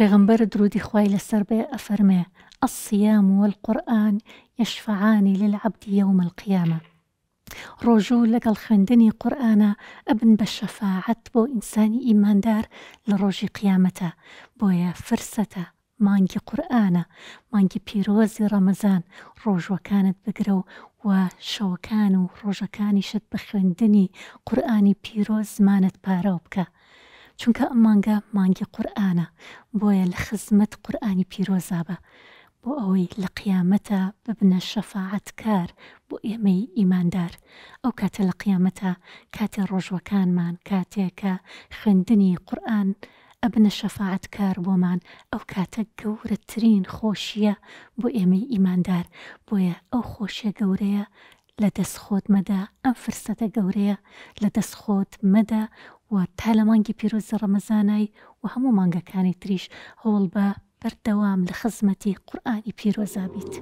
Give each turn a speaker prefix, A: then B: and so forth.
A: بغمبر درودی خی لەسەر بێ الصيام والقرآن يشفعان للعبد يوم القيامة روجو لەگەڵ الخندني قرآن ابن بشفاعة بو إنسان إيمان دار لروجي قيامته بويا فرسته مانجي مانگی مانجي مانگی پیرۆزی روجو كانت بقرو و و روجو كان ڕۆژەکانی بخندني قرآني بيروز مانت پیرۆز چونکە ئەم مانگە مانگی قورآانە بۆیە لە خزمەت قورآانی پیرۆزابە بۆ ئەوەی لە قیامەتە ببنە شەفاعت کار بۆ ئێمەی ئیماندار ئەو کاتە لە قیامەتە کاتێ ڕۆژوەکانمان کاتێکە خوێندنی قورآن ئەبنە شەفاعت کار بۆمان ئەو کاتە گەورەترین خۆشیە بۆ ئێمەی ئیماندار بۆیە ئەو خۆشیە گەورەیە لە دەستخۆت مەدا ئەم فرسەتە گەورەیە لە دەستخۆت مەدا و تا لە مانگی پیرۆزی ڕەمەزانای و هەموو مانگەکانی تریش هەوڵ بە بەردەوام لە خزمەتی قورآانی پیرۆزا بیت.